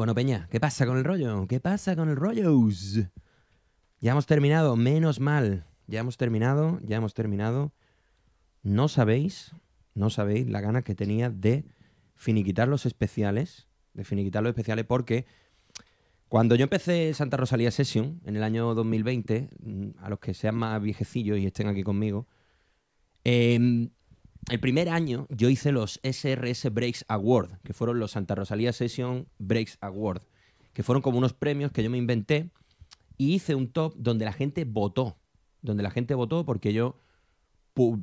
Bueno, Peña, ¿qué pasa con el rollo? ¿Qué pasa con el rollos? Ya hemos terminado, menos mal. Ya hemos terminado, ya hemos terminado. No sabéis, no sabéis la gana que tenía de finiquitar los especiales, de finiquitar los especiales porque cuando yo empecé Santa Rosalía Session en el año 2020, mm, a los que sean más viejecillos y estén aquí conmigo, eh, el primer año yo hice los SRS Breaks Award, que fueron los Santa Rosalía Session Breaks Award, que fueron como unos premios que yo me inventé y hice un top donde la gente votó, donde la gente votó porque yo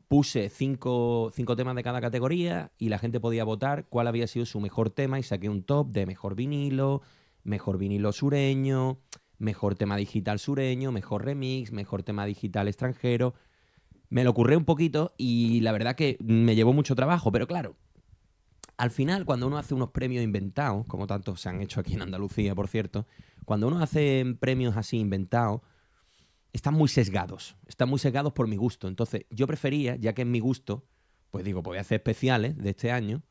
puse cinco, temas de cada categoría y la gente podía votar cuál había sido su mejor tema y saqué un top de mejor vinilo, mejor vinilo sureño, mejor tema digital sureño, mejor remix, mejor tema digital extranjero me lo curré un poquito y la verdad que me llevó mucho trabajo, pero claro, al final cuando uno hace unos premios inventados, como tantos se han hecho aquí en Andalucía, por cierto, cuando uno hace premios así inventados, están muy sesgados, están muy sesgados por mi gusto. Entonces, yo prefería, ya que es mi gusto, pues digo, pues voy a hacer especiales de este año.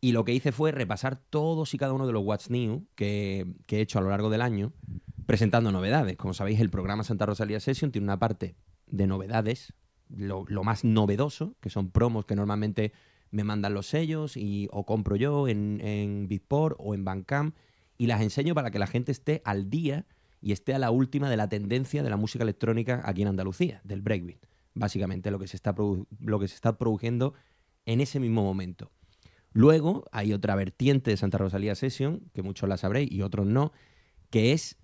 Y lo que hice fue repasar todos y cada uno de los What's New que, que he hecho a lo largo del año, presentando novedades. Como sabéis, el programa Santa Rosalía Session tiene una parte de novedades lo, más novedoso, que son promos que normalmente me mandan los sellos y o compro yo en, Bitport o en Bandcamp y las enseño para que la gente esté al día y esté a la última de la tendencia de la música electrónica aquí en Andalucía, del breakbeat, básicamente lo que se está, lo que se está produciendo en ese mismo momento. Luego hay otra vertiente de Santa Rosalía Session, que muchos la sabréis y otros no, que es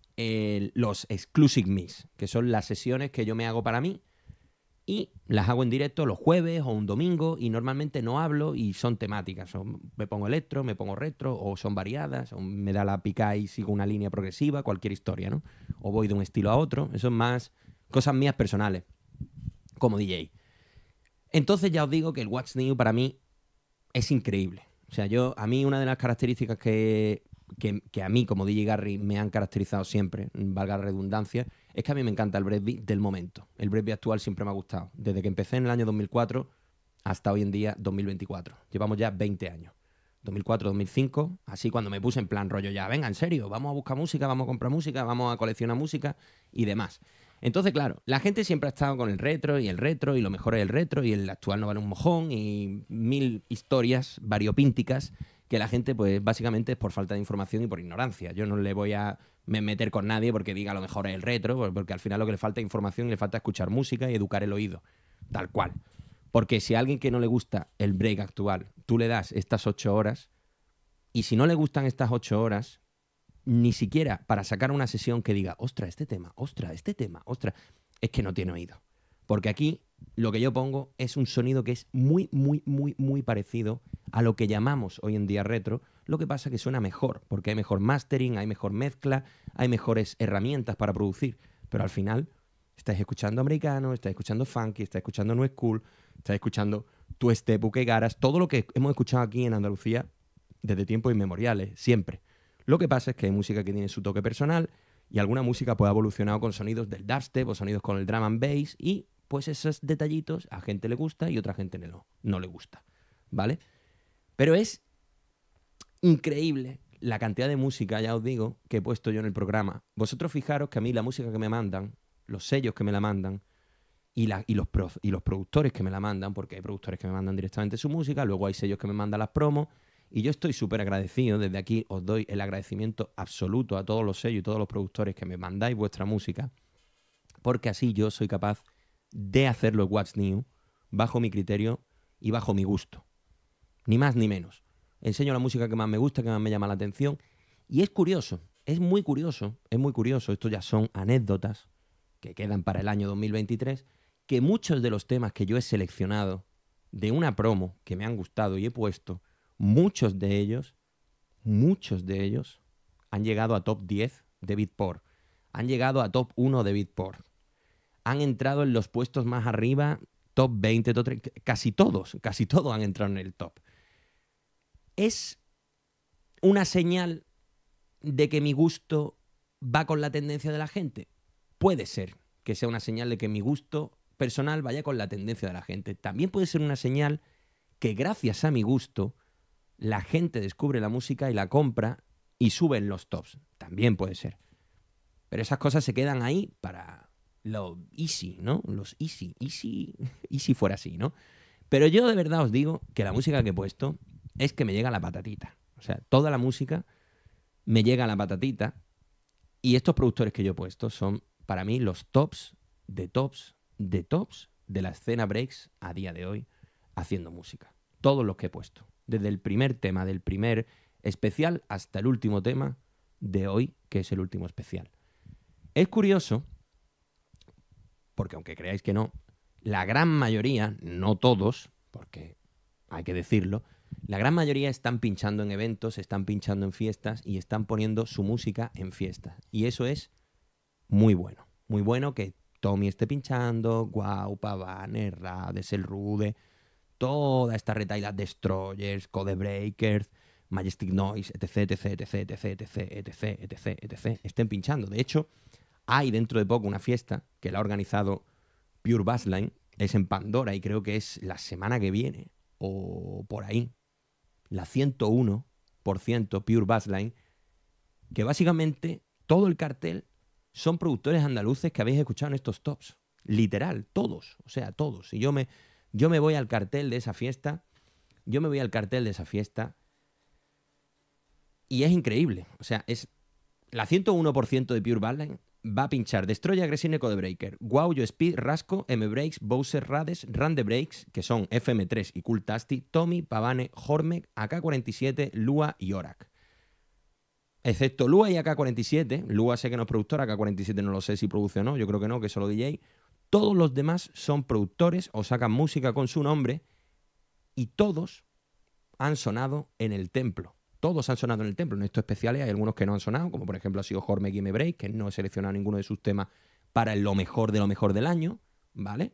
los exclusive mix, que son las sesiones que yo me hago para mí, y las hago en directo los jueves o un domingo y normalmente no hablo y son temáticas. me pongo electro, me pongo retro o son variadas, o me da la pica y sigo una línea progresiva, cualquier historia, ¿no? O voy de un estilo a otro. Eso es más cosas mías personales como DJ. Entonces ya os digo que el What's New para mí es increíble. O sea, yo a mí una de las características que que, a mí como DJ Garry me han caracterizado siempre, valga la redundancia, es que a mí me encanta el breakbeat del momento. El breakbeat actual siempre me ha gustado. Desde que empecé en el año 2004 hasta hoy en día 2024. Llevamos ya 20 años. 2004, 2005, así cuando me puse en plan rollo ya, venga, en serio, vamos a buscar música, vamos a comprar música, vamos a coleccionar música y demás. Entonces, claro, la gente siempre ha estado con el retro y el retro y lo mejor es el retro y el actual no vale un mojón y mil historias variopínticas que la gente, pues básicamente es por falta de información y por ignorancia. Yo no le voy a meter con nadie porque diga a lo mejor es el retro, pues, porque al final lo que le falta es información y le falta escuchar música y educar el oído, tal cual. Porque si a alguien que no le gusta el break actual, tú le das estas ocho horas, y si no le gustan estas ocho horas, ni siquiera para sacar una sesión que diga, ostra, este tema, ostra, este tema, ostra, es que no tiene oído. Porque aquí lo que yo pongo es un sonido que es muy, muy, muy, muy parecido a lo que llamamos hoy en día retro, lo que pasa que suena mejor, porque hay mejor mastering, hay mejor mezcla, hay mejores herramientas para producir, pero al final estáis escuchando americano, estáis escuchando funky, estáis escuchando no school, estáis escuchando tu este garas, todo lo que hemos escuchado aquí en Andalucía desde tiempos inmemoriales, siempre. Lo que pasa es que hay música que tiene su toque personal y alguna música puede ha evolucionado con sonidos del dubstep o sonidos con el drum and bass y pues esos detallitos a gente le gusta y otra gente no, no le gusta, ¿vale? Pero es increíble la cantidad de música, ya os digo, que he puesto yo en el programa. Vosotros fijaros que a mí la música que me mandan, los sellos que me la mandan, y, los y, los productores que me la mandan, porque hay productores que me mandan directamente su música, luego hay sellos que me mandan las promos, y yo estoy súper agradecido, desde aquí os doy el agradecimiento absoluto a todos los sellos y todos los productores que me mandáis vuestra música, porque así yo soy capaz de hacer los What's New bajo mi criterio y bajo mi gusto ni más ni menos. Enseño la música que más me gusta, que más me llama la atención. Y es curioso, es muy curioso, es muy curioso, esto ya son anécdotas que quedan para el año 2023, que muchos de los temas que yo he seleccionado de una promo que me han gustado y he puesto, muchos de ellos, muchos de ellos han llegado a top 10 de Beatport, han llegado a top 1 de Bitport, han entrado en los puestos más arriba, top 20, top casi todos, casi todos han entrado en el top es una señal de que mi gusto va con la tendencia de la gente. Puede ser que sea una señal de que mi gusto personal vaya con la tendencia de la gente. También puede ser una señal que gracias a mi gusto la gente descubre la música y la compra y sube en los tops. También puede ser. Pero esas cosas se quedan ahí para lo easy, ¿no? Los easy, easy, easy fuera así, ¿no? Pero yo de verdad os digo que la música que he puesto es que me llega la patatita. O sea, toda la música me llega la patatita. Y estos productores que yo he puesto son para mí los tops de tops de tops de la escena breaks a día de hoy haciendo música. Todos los que he puesto. Desde el primer tema, del primer especial hasta el último tema de hoy, que es el último especial. Es curioso, porque aunque creáis que no, la gran mayoría, no todos, porque hay que decirlo, la gran mayoría están pinchando en eventos, están pinchando en fiestas y están poniendo su música en fiestas. Y eso es muy bueno. Muy bueno que Tommy esté pinchando, Guau, Pavane, Rades, El Rude, toda esta retaila Destroyers, Code Majestic Noise, etc, etc, etc, etc, etc, etc, etc, estén pinchando. De hecho, hay dentro de poco una fiesta que la ha organizado Pure Bassline, es en Pandora y creo que es la semana que viene o por ahí la 101% Pure Bassline, que básicamente todo el cartel son productores andaluces que habéis escuchado en estos tops. Literal, todos, o sea, todos. Y yo me, yo me voy al cartel de esa fiesta, yo me voy al cartel de esa fiesta y es increíble. O sea, es la 101% de Pure Bassline va a pinchar Destroy Aggressive Eco de Breaker, Wow Yo Speed, Rasco, M-Breaks, Bowser Rades, Run the Breaks, que son FM3 y Cool Tasty, Tommy, Pavane, Hormek, AK-47, Lua y Orac. Excepto Lua y AK-47, Lua sé que no es productor, AK-47 no lo sé si produce o no, yo creo que no, que solo DJ. Todos los demás son productores o sacan música con su nombre y todos han sonado en el templo. Todos han sonado en el templo. En estos especiales hay algunos que no han sonado, como por ejemplo ha sido y M. Brace, que no he seleccionado ninguno de sus temas para lo mejor de lo mejor del año, ¿vale?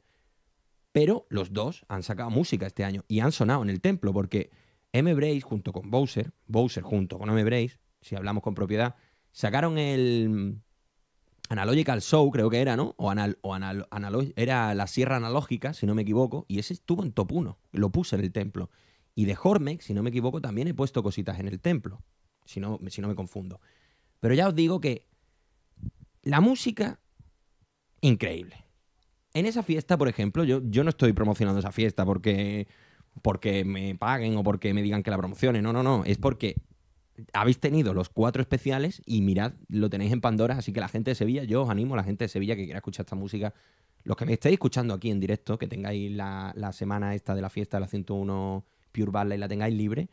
Pero los dos han sacado música este año y han sonado en el templo, porque M-Brace junto con Bowser, Bowser junto con M-Brace, si hablamos con propiedad, sacaron el Analogical Show, creo que era, ¿no? O, era la Sierra Analógica, si no me equivoco, y ese estuvo en top 1, lo puse en el templo. Y de Hormex, si no me equivoco, también he puesto cositas en el templo, si no, si no me confundo. Pero ya os digo que la música, increíble. En esa fiesta, por ejemplo, yo, yo no estoy promocionando esa fiesta porque, porque me paguen o porque me digan que la promocione. No, no, no. Es porque habéis tenido los cuatro especiales y mirad, lo tenéis en Pandora, así que la gente de Sevilla, yo os animo a la gente de Sevilla que quiera escuchar esta música, los que me estéis escuchando aquí en directo, que tengáis la, la semana esta de la fiesta de la 101 y la tengáis libre,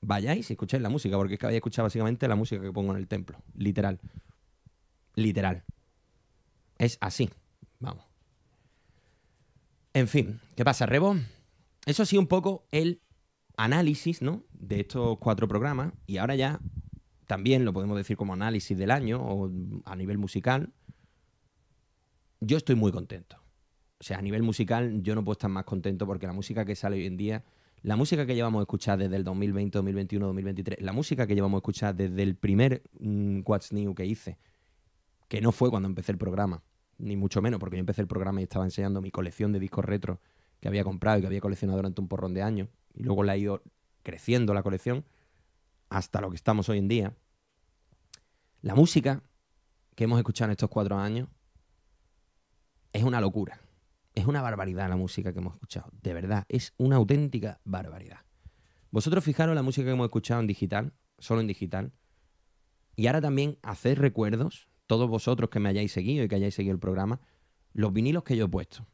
vayáis y escucháis la música, porque es que habéis escuchado básicamente la música que pongo en el templo, literal. Literal. Es así. Vamos. En fin, ¿qué pasa, Rebo? Eso ha sido un poco el análisis, ¿no? De estos cuatro programas. Y ahora ya también lo podemos decir como análisis del año o a nivel musical. Yo estoy muy contento. O sea, a nivel musical yo no puedo estar más contento porque la música que sale hoy en día la música que llevamos a escuchar desde el 2020, 2021, 2023, la música que llevamos a escuchar desde el primer mm, What's New que hice, que no fue cuando empecé el programa, ni mucho menos, porque yo empecé el programa y estaba enseñando mi colección de discos retro que había comprado y que había coleccionado durante un porrón de años, y luego la ha ido creciendo la colección hasta lo que estamos hoy en día. La música que hemos escuchado en estos cuatro años es una locura. Es una barbaridad la música que hemos escuchado. De verdad, es una auténtica barbaridad. Vosotros fijaros la música que hemos escuchado en digital, solo en digital. Y ahora también hacéis recuerdos, todos vosotros que me hayáis seguido y que hayáis seguido el programa, los vinilos que yo he puesto.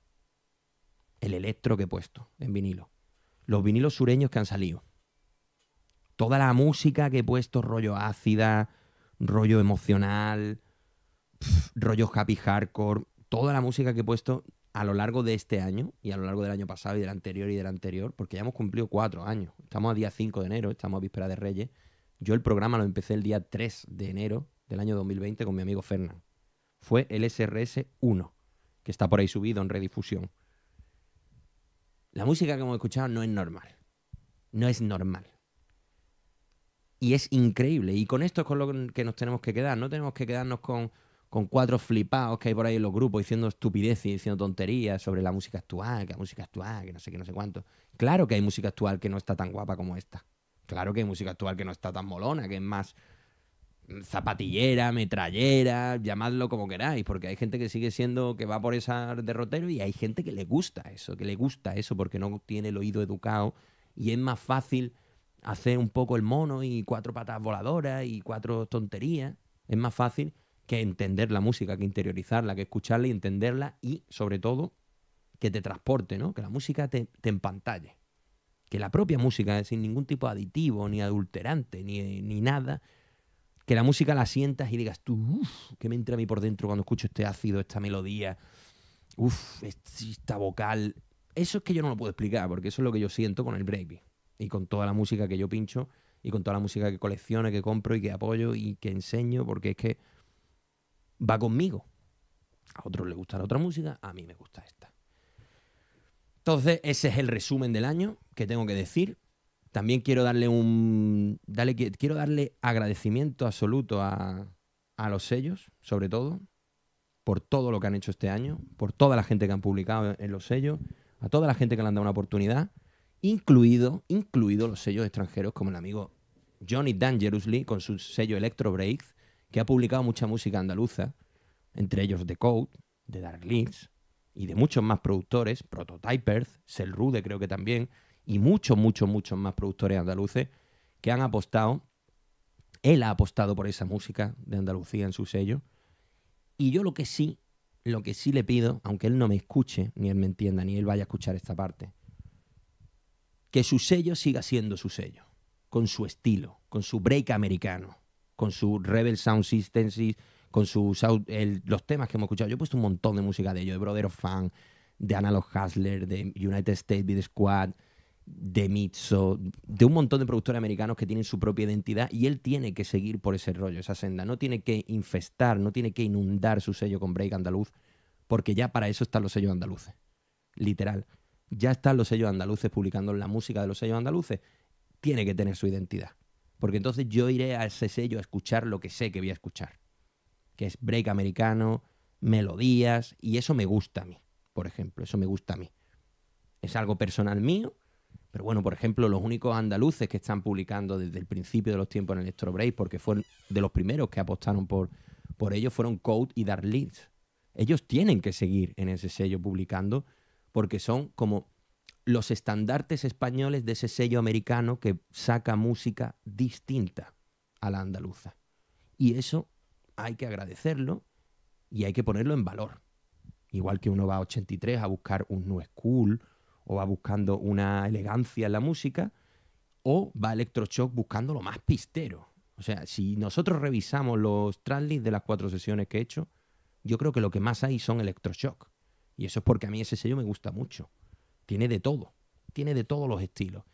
El electro que he puesto en vinilo. Los vinilos sureños que han salido. Toda la música que he puesto, rollo ácida, rollo emocional, rollo happy hardcore. Toda la música que he puesto a lo largo de este año y a lo largo del año pasado y del anterior y del anterior, porque ya hemos cumplido cuatro años. Estamos a día 5 de enero, estamos a víspera de Reyes. Yo el programa lo empecé el día 3 de enero del año 2020 con mi amigo Fernán. Fue el SRS 1, que está por ahí subido en redifusión. La música que hemos escuchado no es normal. No es normal. Y es increíble. Y con esto es con lo que nos tenemos que quedar. No tenemos que quedarnos con con cuatro flipados que hay por ahí en los grupos diciendo estupideces, diciendo tonterías sobre la música actual, que la música actual, que no sé qué, no sé cuánto. Claro que hay música actual que no está tan guapa como esta. Claro que hay música actual que no está tan molona, que es más zapatillera, metrallera, llamadlo como queráis, porque hay gente que sigue siendo, que va por esa derrotero y hay gente que le gusta eso, que le gusta eso porque no tiene el oído educado y es más fácil hacer un poco el mono y cuatro patas voladoras y cuatro tonterías. Es más fácil que entender la música, que interiorizarla, que escucharla y entenderla y sobre todo que te transporte, ¿no? que la música te, empantalle. Que la propia música, sin ningún tipo de aditivo, ni adulterante, ni, nada, que la música la sientas y digas, tú, uff, que me entra a mí por dentro cuando escucho este ácido, esta melodía, uff, este, esta vocal. Eso es que yo no lo puedo explicar, porque eso es lo que yo siento con el breakbeat y con toda la música que yo pincho y con toda la música que colecciono, que compro y que apoyo y que enseño, porque es que va conmigo. A otros les gusta la otra música, a mí me gusta esta. Entonces, ese es el resumen del año que tengo que decir. También quiero darle un. Dale, quiero darle agradecimiento absoluto a, los sellos, sobre todo, por todo lo que han hecho este año, por toda la gente que han publicado en los sellos, a toda la gente que le han dado una oportunidad, incluido, incluido los sellos extranjeros, como el amigo Johnny Dangerously con su sello Electro Breaks, que ha publicado mucha música andaluza, entre ellos The Code, de Dark Links, y de muchos más productores, Prototypers, Selrude Rude creo que también, y muchos, muchos, muchos más productores andaluces que han apostado, él ha apostado por esa música de Andalucía en su sello, y yo lo que sí, lo que sí le pido, aunque él no me escuche, ni él me entienda, ni él vaya a escuchar esta parte, que su sello siga siendo su sello, con su estilo, con su break americano, con su Rebel Sound systems, con sus los temas que hemos escuchado. Yo he puesto un montón de música de ellos, de Brother of Fan, de Analog Hustler, de United States Beat Squad, de Mitso, de un montón de productores americanos que tienen su propia identidad y él tiene que seguir por ese rollo, esa senda. No tiene que infestar, no tiene que inundar su sello con break andaluz, porque ya para eso están los sellos andaluces. Literal. Ya están los sellos andaluces publicando la música de los sellos andaluces. Tiene que tener su identidad porque entonces yo iré a ese sello a escuchar lo que sé que voy a escuchar, que es break americano, melodías, y eso me gusta a mí, por ejemplo, eso me gusta a mí. Es algo personal mío, pero bueno, por ejemplo, los únicos andaluces que están publicando desde el principio de los tiempos en el Electro porque fueron de los primeros que apostaron por, por ellos, fueron Code y Darlitz. Ellos tienen que seguir en ese sello publicando porque son como los estandartes españoles de ese sello americano que saca música distinta a la andaluza. Y eso hay que agradecerlo y hay que ponerlo en valor. Igual que uno va a 83 a buscar un new school o va buscando una elegancia en la música o va a Electrochoc buscando lo más pistero. O sea, si nosotros revisamos los translits de las cuatro sesiones que he hecho, yo creo que lo que más hay son Electroshock. Y eso es porque a mí ese sello me gusta mucho. Tiene de todo. Tiene de todos los estilos.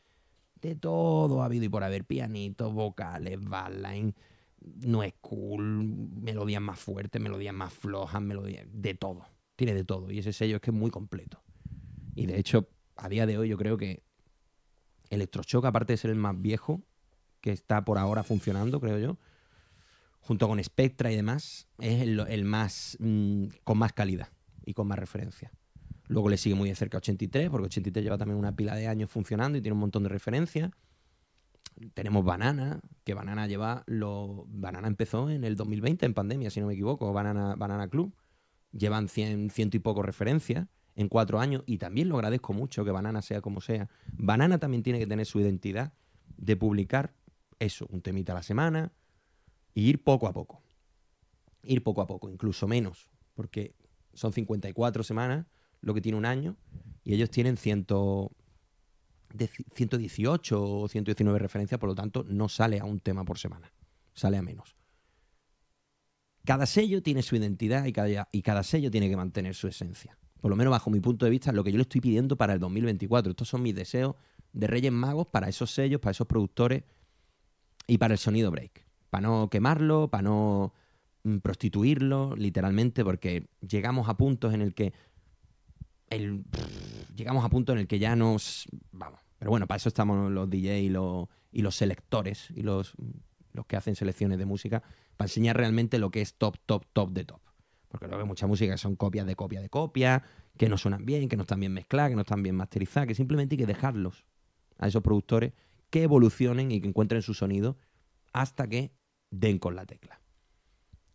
De todo ha habido y por haber pianitos, vocales, balline, no es cool, melodías más fuertes, melodías más flojas, melodías. de todo. Tiene de todo. Y ese sello es que es muy completo. Y de hecho, a día de hoy yo creo que Electrochoc, aparte de ser el más viejo, que está por ahora funcionando, creo yo, junto con Spectra y demás, es el, más mm, con más calidad y con más referencia. Luego le sigue muy de cerca 83, porque 83 lleva también una pila de años funcionando y tiene un montón de referencias. Tenemos Banana, que Banana lleva lo Banana empezó en el 2020, en pandemia, si no me equivoco, Banana, Banana Club. Llevan 100, ciento y poco referencias en cuatro años y también lo agradezco mucho que Banana sea como sea. Banana también tiene que tener su identidad de publicar eso, un temita a la semana y ir poco a poco. Ir poco a poco, incluso menos, porque son 54 semanas lo que tiene un año, y ellos tienen 118 o 119 referencias, por lo tanto no sale a un tema por semana, sale a menos. Cada sello tiene su identidad y cada, y cada sello tiene que mantener su esencia. Por lo menos bajo mi punto de vista, lo que yo le estoy pidiendo para el 2024. Estos son mis deseos de Reyes Magos para esos sellos, para esos productores y para el sonido break. Para no quemarlo, para no mm, prostituirlo, literalmente, porque llegamos a puntos en el que llegamos a punto en el que ya nos... Vamos. Pero bueno, para eso estamos los DJ y los, y los selectores y los, los que hacen selecciones de música, para enseñar realmente lo que es top, top, top de top. Porque luego hay mucha música que son copias de copia de copia que no suenan bien, que no están bien mezcladas, que no están bien masterizadas, que simplemente hay que dejarlos a esos productores que evolucionen y que encuentren su sonido hasta que den con la tecla.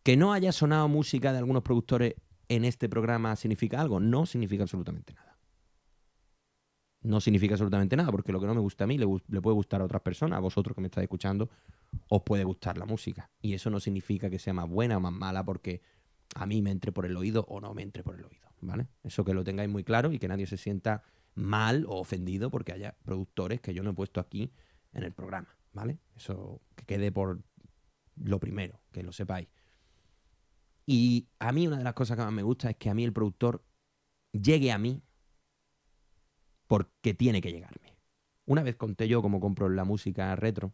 Que no haya sonado música de algunos productores en este programa significa algo. No significa absolutamente nada. No significa absolutamente nada, porque lo que no me gusta a mí le, puede gustar a otras personas, a vosotros que me estáis escuchando, os puede gustar la música. Y eso no significa que sea más buena o más mala porque a mí me entre por el oído o no me entre por el oído, ¿vale? Eso que lo tengáis muy claro y que nadie se sienta mal o ofendido porque haya productores que yo no he puesto aquí en el programa, ¿vale? Eso que quede por lo primero, que lo sepáis. Y a mí una de las cosas que más me gusta es que a mí el productor llegue a mí porque tiene que llegarme. Una vez conté yo cómo compro la música retro,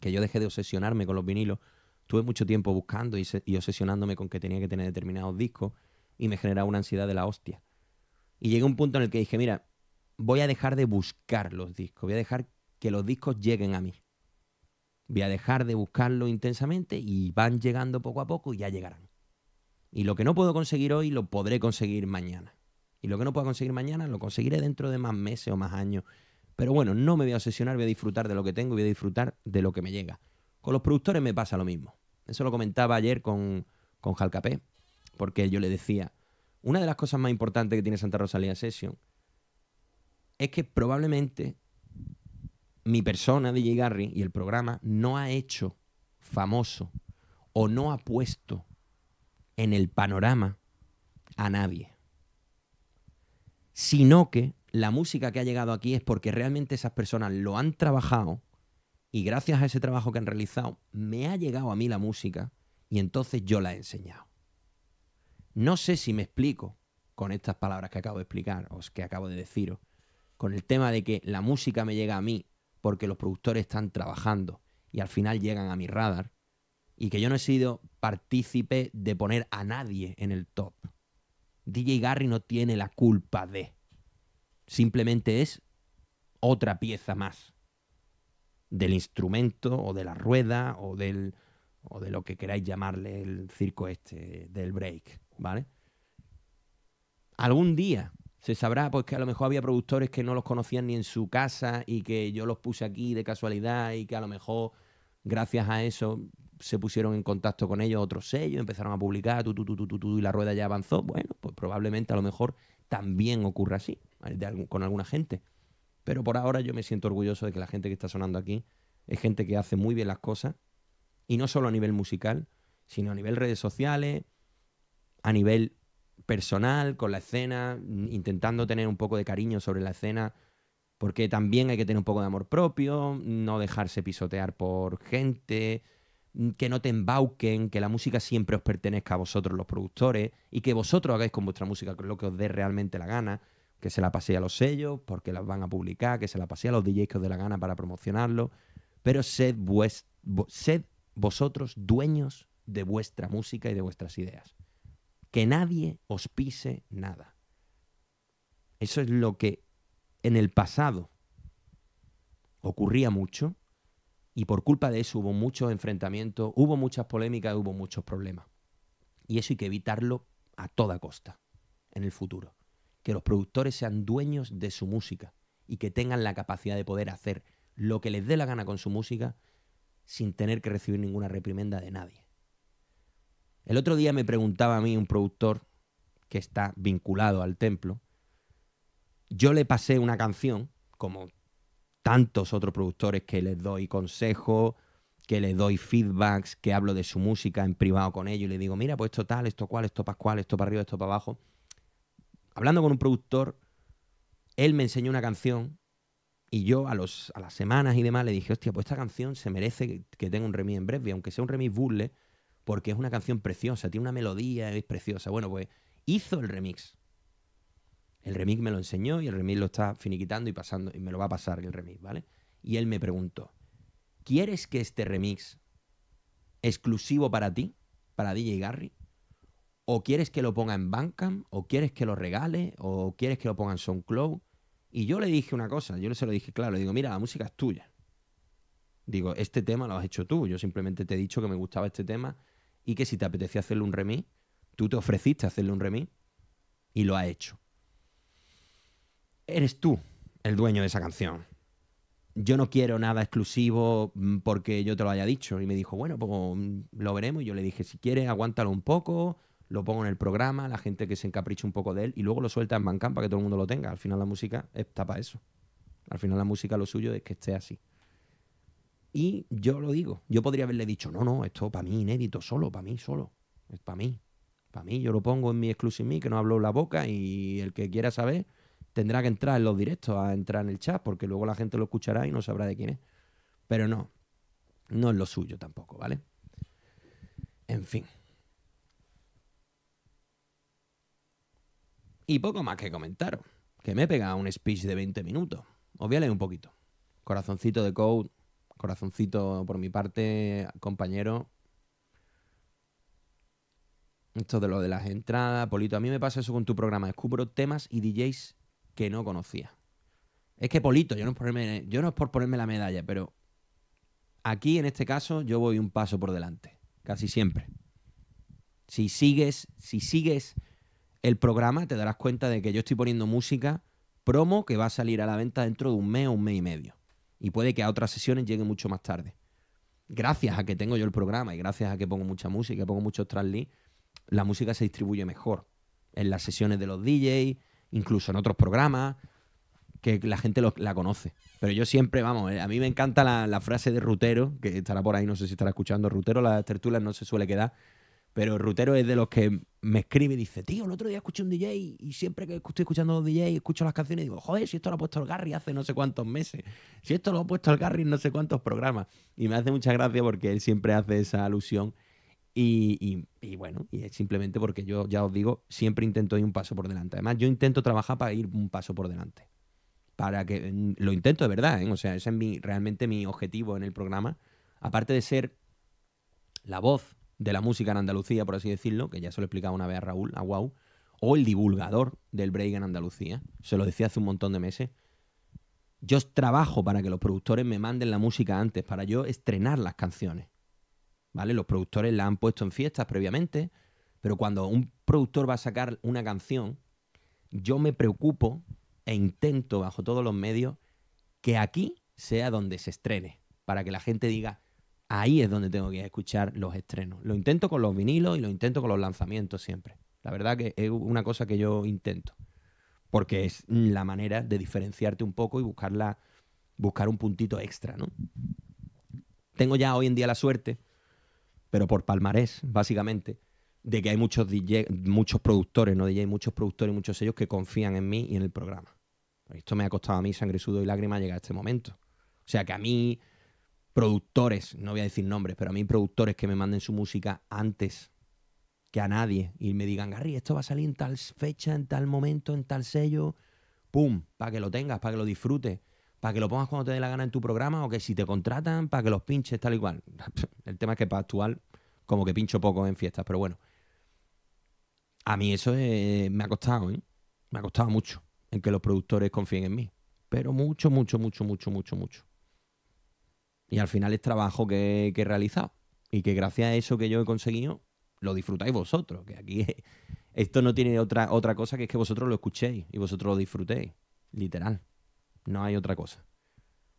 que yo dejé de obsesionarme con los vinilos. Tuve mucho tiempo buscando y, y obsesionándome con que tenía que tener determinados discos y me generaba una ansiedad de la hostia. Y llegué a un punto en el que dije, mira, voy a dejar de buscar los discos, voy a dejar que los discos lleguen a mí. Voy a dejar de buscarlos intensamente y van llegando poco a poco y ya llegarán. Y lo que no puedo conseguir hoy lo podré conseguir mañana. Y lo que no puedo conseguir mañana lo conseguiré dentro de más meses o más años. Pero bueno, no me voy a obsesionar, voy a disfrutar de lo que tengo y voy a disfrutar de lo que me llega. Con los productores me pasa lo mismo. Eso lo comentaba ayer con, con Jalcapé, porque yo le decía, una de las cosas más importantes que tiene Santa Rosalía Session es que probablemente mi persona, DJ Garry, y el programa no ha hecho famoso o no ha puesto en el panorama a nadie, sino que la música que ha llegado aquí es porque realmente esas personas lo han trabajado y gracias a ese trabajo que han realizado me ha llegado a mí la música y entonces yo la he enseñado. No sé si me explico con estas palabras que acabo de explicar o que acabo de deciros, con el tema de que la música me llega a mí porque los productores están trabajando y al final llegan a mi radar, y que yo no he sido partícipe de poner a nadie en el top. DJ Garry no tiene la culpa de. Simplemente es otra pieza más del instrumento o de la rueda o del o de lo que queráis llamarle el circo este del break, ¿vale? Algún día se sabrá pues que a lo mejor había productores que no los conocían ni en su casa y que yo los puse aquí de casualidad y que a lo mejor gracias a eso se pusieron en contacto con ellos otros sellos, empezaron a publicar, y la rueda ya avanzó. Bueno, pues probablemente a lo mejor también ocurra así, con alguna gente. Pero por ahora yo me siento orgulloso de que la gente que está sonando aquí es gente que hace muy bien las cosas, y no solo a nivel musical, sino a nivel redes sociales, a nivel personal, con la escena, intentando tener un poco de cariño sobre la escena, porque también hay que tener un poco de amor propio, no dejarse pisotear por gente, que no te embauquen, que la música siempre os pertenezca a vosotros los productores y que vosotros hagáis con vuestra música lo que os dé realmente la gana, que se la paséis a los sellos porque las van a publicar, que se la paséis a los DJs que os dé la gana para promocionarlo, pero sed, sed vosotros dueños de vuestra música y de vuestras ideas. Que nadie os pise nada. Eso es lo que en el pasado ocurría mucho y por culpa de eso hubo muchos enfrentamientos, hubo muchas polémicas, hubo muchos problemas. Y eso hay que evitarlo a toda costa en el futuro. Que los productores sean dueños de su música y que tengan la capacidad de poder hacer lo que les dé la gana con su música sin tener que recibir ninguna reprimenda de nadie. El otro día me preguntaba a mí un productor que está vinculado al templo. Yo le pasé una canción, como tantos otros productores que les doy consejos, que les doy feedbacks, que hablo de su música en privado con ellos y les digo, mira, pues esto tal, esto cual, esto cual, esto para arriba, esto para abajo. Hablando con un productor, él me enseñó una canción y yo a, los, a las semanas y demás le dije, hostia, pues esta canción se merece que, tenga un remix en breve, aunque sea un remix burle, porque es una canción preciosa, tiene una melodía, es preciosa. Bueno, pues hizo el remix. El remix me lo enseñó y el remix lo está finiquitando y pasando y me lo va a pasar el remix, ¿vale? Y él me preguntó, ¿quieres que este remix exclusivo para ti, para DJ Garry? ¿O quieres que lo ponga en Bandcamp? ¿O quieres que lo regale? ¿O quieres que lo ponga en SoundCloud? Y yo le dije una cosa, yo se lo dije claro, le digo, mira, la música es tuya. Digo, este tema lo has hecho tú, yo simplemente te he dicho que me gustaba este tema y que si te apetecía hacerle un remix, tú te ofreciste a hacerle un remix y lo has hecho eres tú el dueño de esa canción. Yo no quiero nada exclusivo mm, porque yo te lo haya dicho. Y me dijo, bueno, pues mm, lo veremos. Y yo le dije, si quieres, aguántalo un poco, lo pongo en el programa, la gente que se encapriche un poco de él y luego lo suelta en Bandcamp para que todo el mundo lo tenga. Al final la música está para eso. Al final la música lo suyo es que esté así. Y yo lo digo, yo podría haberle dicho, no, no, esto para mí inédito, solo, para mí, solo, es para mí. Para mí, yo lo pongo en mi Exclusive que no hablo la boca y el que quiera saber, tendrá que entrar en los directos, a entrar en el chat, porque luego la gente lo escuchará y no sabrá de quién es. Pero no, no es lo suyo tampoco, ¿vale? En fin. Y poco más que comentar, que me he pegado un speech de 20 minutos. Os voy a leer un poquito. Corazoncito de code, corazoncito por mi parte, compañero, esto de lo de las entradas, Polito. A mí me pasa eso con tu programa. Descubro temas y DJs que no conocía. Es que Polito, yo no, es yo no por ponerme la medalla, pero aquí en este caso yo voy un paso por delante, casi siempre. Si sigues, si sigues el programa, te darás cuenta de que yo estoy poniendo música promo que va a salir a la venta dentro de un mes o un mes y medio. Y puede que a otras sesiones llegue mucho más tarde. Gracias a que tengo yo el programa y gracias a que pongo mucha música, y pongo muchos traslí la música se distribuye mejor. En las sesiones de los DJs, incluso en otros programas, que la gente la conoce. Pero yo siempre, vamos, eh, a mí me encanta la, frase de Rutero, que estará por ahí, no sé si estará escuchando Rutero, las tertulias no se suele quedar, pero Rutero es de los que me escribe y dice, tío, el otro día escuché un DJ y siempre que estoy escuchando los DJ, escucho las canciones y digo, joder, si esto lo ha puesto el Garry hace no sé cuántos meses, si esto lo ha puesto el Garry en no sé cuántos programas. Y me hace mucha gracia porque él siempre hace esa alusión y, bueno, y es simplemente porque yo ya os digo, siempre intento ir un paso por delante. Además, yo intento trabajar para ir un paso por delante. Para que mm, lo intento de verdad, ¿eh? o sea, ese es mi, realmente mi objetivo en el programa. Aparte de ser la voz de la música en Andalucía, por así decirlo, que ya se lo he explicado una vez a Raúl, a Wow, o el divulgador del break en Andalucía, se lo decía hace un montón de meses. Yo trabajo para que los productores me manden la música antes, para yo estrenar las canciones ¿vale? Los productores la han puesto en fiestas previamente, pero cuando un productor va a sacar una canción, yo me preocupo e intento bajo todos los medios que aquí sea donde se estrene, para que la gente diga, ahí es donde tengo que escuchar los estrenos. Lo intento con los vinilos y lo intento con los lanzamientos siempre. La verdad que es una cosa que yo intento, porque es la manera de diferenciarte un poco y buscarla, buscar un puntito extra, ¿no? Tengo ya hoy en día la suerte pero por palmarés, básicamente, de que hay muchos muchos productores, no DJ, muchos productores y muchos sellos que confían en mí y en el programa. Esto me ha costado a mí sangre, sudo y lágrimas llegar a este momento. O sea que a mí, productores, no voy a decir nombres, pero a mí productores que me manden su música antes que a nadie y me digan, Gary, esto va a salir en tal fecha, en tal momento, en tal sello, ¡pum! Para que lo tengas, para que lo disfrutes para que lo pongas cuando te dé la gana en tu programa o que si te contratan, para que los pinches tal y cual. El tema es que para actuar, como que pincho poco en fiestas, pero bueno. A mí eso eh, me ha costado, ¿eh? Me ha costado mucho en que los productores confíen en mí. Pero mucho, mucho, mucho, mucho, mucho, mucho. Y al final es trabajo que, he realizado. Y que gracias a eso que yo he conseguido, lo disfrutáis vosotros. Que aquí esto no tiene otra, otra cosa que es que vosotros lo escuchéis y vosotros lo disfrutéis. Literal. No hay otra cosa.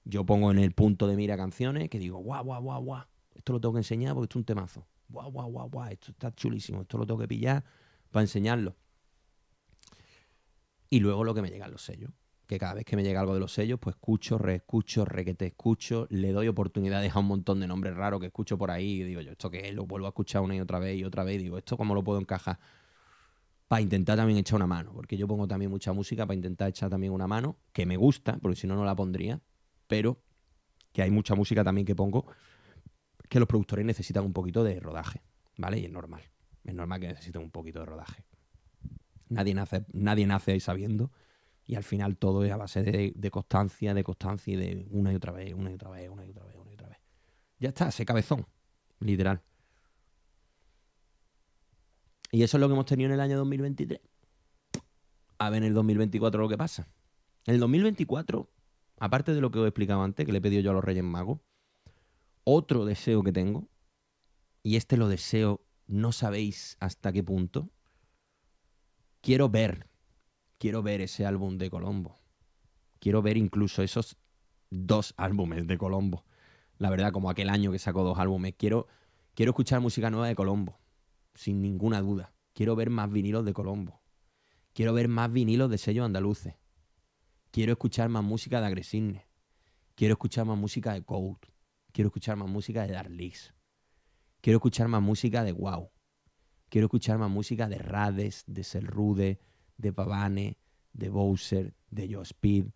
Yo pongo en el punto de mira canciones que digo, guau, guau, guau, guau. Esto lo tengo que enseñar porque es un temazo. Guau, guau, guau, guau. Esto está chulísimo. Esto lo tengo que pillar para enseñarlo. Y luego lo que me llegan los sellos. Que cada vez que me llega algo de los sellos, pues escucho, reescucho, te escucho, le doy oportunidades a un montón de nombres raros que escucho por ahí y digo yo, ¿esto qué es? Lo vuelvo a escuchar una y otra vez y otra vez y digo, ¿esto cómo lo puedo encajar? para intentar también echar una mano, porque yo pongo también mucha música para intentar echar también una mano, que me gusta, porque si no, no la pondría, pero que hay mucha música también que pongo, que los productores necesitan un poquito de rodaje, ¿vale? Y es normal, es normal que necesiten un poquito de rodaje. Nadie nace, nadie nace ahí sabiendo y al final todo es a base de, constancia, de constancia y de una y otra vez, una y otra vez, una y otra vez, una y otra vez. Ya está, ese cabezón, literal. Y eso es lo que hemos tenido en el año 2023. A ver en el 2024 lo que pasa. En el 2024, aparte de lo que os explicaba antes, que le he pedido yo a los Reyes Magos, otro deseo que tengo, y este lo deseo, no sabéis hasta qué punto, quiero ver, quiero ver ese álbum de Colombo. Quiero ver incluso esos dos álbumes de Colombo. La verdad, como aquel año que sacó dos álbumes, quiero, quiero escuchar música nueva de Colombo sin ninguna duda. Quiero ver más vinilos de Colombo. Quiero ver más vinilos de sellos andaluces. Quiero escuchar más música de Agresine Quiero escuchar más música de Code. Quiero escuchar más música de Darlix. Quiero escuchar más música de Wow. Quiero escuchar más música de Rades, de Selrude, de Pavane, de Bowser, de Joe Speed,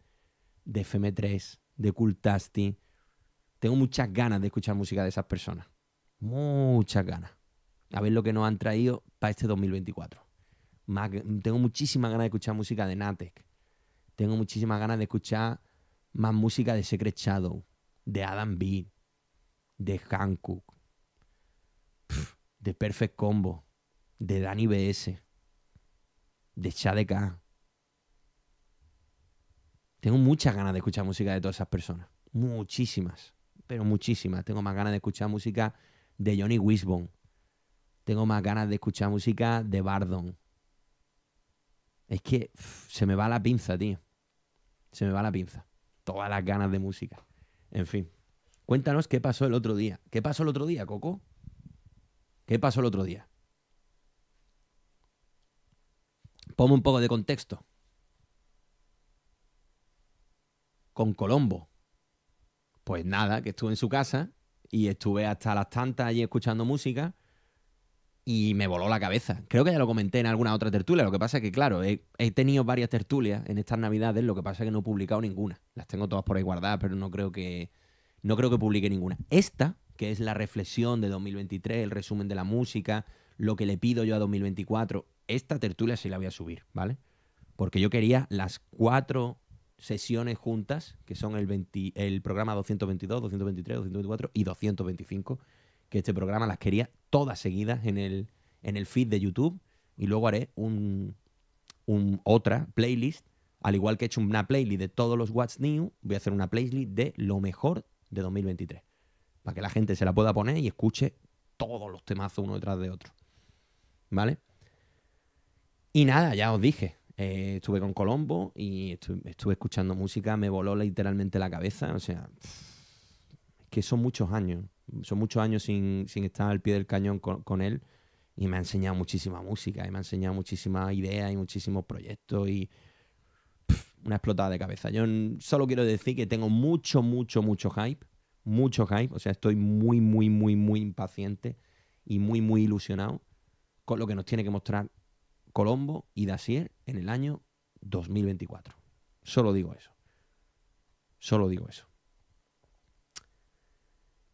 de FM3, de Cultasti. Tengo muchas ganas de escuchar música de esas personas. Muchas ganas a ver lo que nos han traído para este 2024. tengo muchísimas ganas de escuchar música de Natec. Tengo muchísimas ganas de escuchar más música de Secret Shadow, de Adam B, de Hankook, de Perfect Combo, de Danny BS, de K. Tengo muchas ganas de escuchar música de todas esas personas. Muchísimas, pero muchísimas. Tengo más ganas de escuchar música de Johnny Wisbon, tengo más ganas de escuchar música de Bardon. Es que se me va la pinza, tío. Se me va la pinza. Todas las ganas de música. En fin. Cuéntanos qué pasó el otro día. ¿Qué pasó el otro día, Coco? ¿Qué pasó el otro día? Pongo un poco de contexto. Con Colombo. Pues nada, que estuve en su casa y estuve hasta las tantas allí escuchando música y me voló la cabeza. Creo que ya lo comenté en alguna otra tertulia. Lo que pasa es que, claro, he, tenido varias tertulias en estas navidades, lo que pasa es que no he publicado ninguna. Las tengo todas por ahí guardadas, pero no creo que, no creo que publique ninguna. Esta, que es la reflexión de 2023, el resumen de la música, lo que le pido yo a 2024, esta tertulia sí la voy a subir, ¿vale? Porque yo quería las cuatro sesiones juntas, que son el, el programa 222, 223, 224 y 225, que este programa las quería todas seguidas en el, en el feed de YouTube y luego haré un, otra playlist. Al igual que he hecho una playlist de todos los What's New, voy a hacer una playlist de lo mejor de 2023. Para que la gente se la pueda poner y escuche todos los temazos uno detrás de otro. ¿Vale? Y nada, ya os dije. Eh, estuve con Colombo y estuve, estuve, escuchando música, me voló literalmente la cabeza. O sea, es que son muchos años. Son muchos años sin, estar al pie del cañón con, él y me ha enseñado muchísima música y me ha enseñado muchísimas ideas y muchísimos proyectos y una explotada de cabeza. Yo solo quiero decir que tengo mucho, mucho, mucho hype, mucho hype, o sea, estoy muy, muy, muy, muy impaciente y muy, muy ilusionado con lo que nos tiene que mostrar Colombo y Dacier en el año 2024. Solo digo eso. Solo digo eso.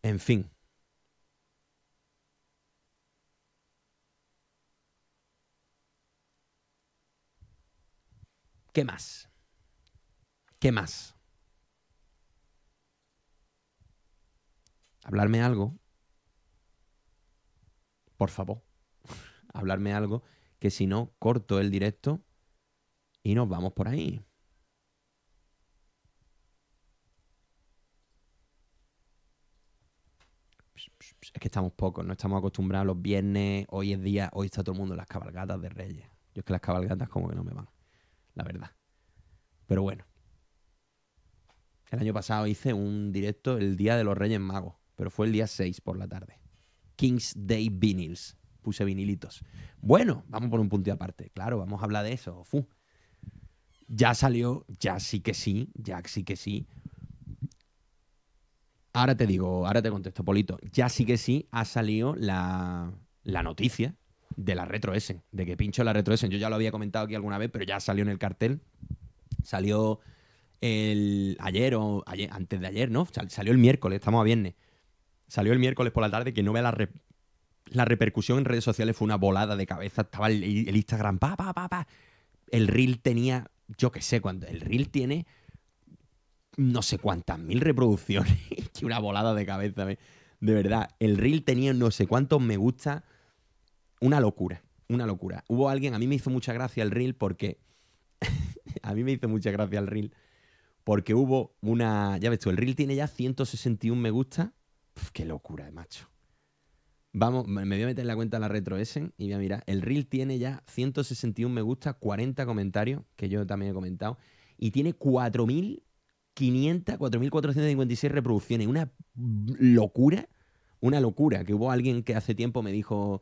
En fin. ¿Qué más? ¿Qué más? Hablarme algo. Por favor. Hablarme algo que si no, corto el directo y nos vamos por ahí. que estamos pocos, no estamos acostumbrados los viernes, hoy es día, hoy está todo el mundo en las cabalgatas de Reyes. Yo es que las cabalgatas como que no me van, la verdad. Pero bueno. El año pasado hice un directo el día de los Reyes Magos, pero fue el día 6 por la tarde. King's Day Vinyls. Puse vinilitos. Bueno, vamos por un punto aparte. Claro, vamos a hablar de eso. Fu. Ya salió, ya sí que sí, ya sí que sí, Ahora te digo, ahora te contesto, Polito. Ya sí que sí ha salido la, noticia de la Retro S, de que pincho la Retro Yo ya lo había comentado aquí alguna vez, pero ya salió en el cartel. Salió el ayer o antes de ayer, ¿no? Salió el miércoles, estamos a viernes. Salió el miércoles por la tarde que no vea la, la repercusión en redes sociales fue una volada de cabeza. Estaba el, el Instagram, pa, pa, pa, pa. El reel tenía, yo qué sé, cuando el reel tiene no sé cuántas mil reproducciones. Qué una volada de cabeza. De verdad, el reel tenía no sé cuántos me gusta. Una locura, una locura. Hubo alguien, a mí me hizo mucha gracia el reel porque... a mí me hizo mucha gracia el reel porque hubo una... Ya ves tú, el reel tiene ya 161 me gusta. qué locura, de macho. Vamos, me voy a meter en la cuenta la Retro y voy a mirar. El reel tiene ya 161 me gusta, 40 comentarios, que yo también he comentado, y tiene 4.000 500, 4.456 reproducciones. Una locura, una locura. Que hubo alguien que hace tiempo me dijo